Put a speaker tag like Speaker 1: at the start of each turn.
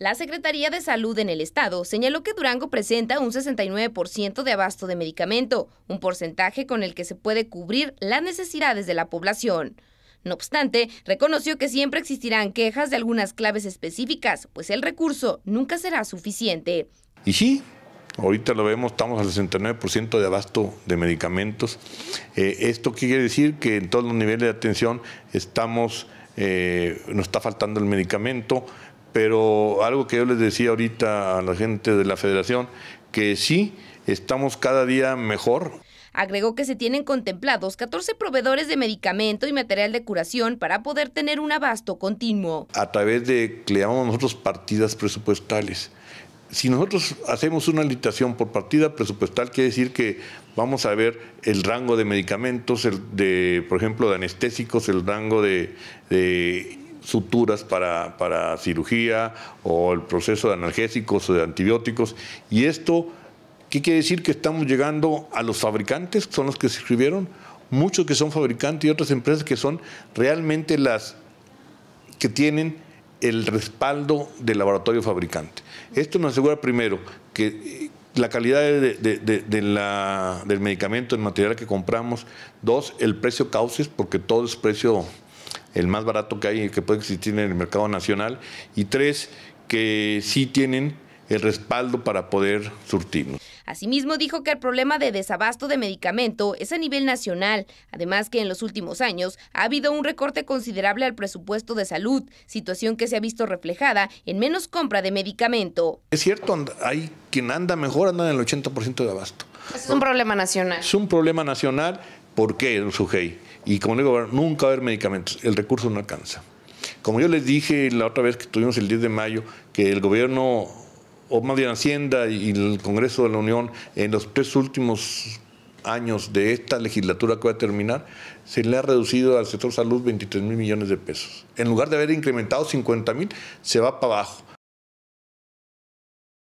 Speaker 1: La Secretaría de Salud en el Estado señaló que Durango presenta un 69% de abasto de medicamento, un porcentaje con el que se puede cubrir las necesidades de la población. No obstante, reconoció que siempre existirán quejas de algunas claves específicas, pues el recurso nunca será suficiente.
Speaker 2: Y sí, ahorita lo vemos, estamos al 69% de abasto de medicamentos. Eh, esto quiere decir que en todos los niveles de atención estamos... Eh, nos está faltando el medicamento, pero algo que yo les decía ahorita a la gente de la federación, que sí, estamos cada día mejor.
Speaker 1: Agregó que se tienen contemplados 14 proveedores de medicamento y material de curación para poder tener un abasto continuo.
Speaker 2: A través de, le llamamos nosotros partidas presupuestales. Si nosotros hacemos una licitación por partida presupuestal, quiere decir que vamos a ver el rango de medicamentos, el de, por ejemplo, de anestésicos, el rango de, de suturas para, cirugía o el proceso de analgésicos o de antibióticos. Y esto, ¿qué quiere decir? Que estamos llegando a los fabricantes, son los que se inscribieron, muchos que son fabricantes y otras empresas que son realmente las que tienen el respaldo del laboratorio fabricante. Esto nos asegura primero que eh, la calidad de, del medicamento, el material que compramos, dos, el precio cauces, porque todo es precio el más barato que hay, que puede existir en el mercado nacional, y tres, que sí tienen el respaldo para poder surtirnos.
Speaker 1: Asimismo, dijo que el problema de desabasto de medicamento es a nivel nacional, además que en los últimos años ha habido un recorte considerable al presupuesto de salud, situación que se ha visto reflejada en menos compra de medicamento.
Speaker 2: Es cierto, hay quien anda mejor, anda en el 80% de abasto.
Speaker 1: Es un problema nacional.
Speaker 2: Es un problema nacional, ¿por qué, y como le digo, nunca va a haber medicamentos, el recurso no alcanza. Como yo les dije la otra vez que tuvimos el 10 de mayo, que el gobierno, o más bien Hacienda y el Congreso de la Unión, en los tres últimos años de esta legislatura que va a terminar, se le ha reducido al sector salud 23 mil millones de pesos. En lugar de haber incrementado 50 mil, se va para abajo.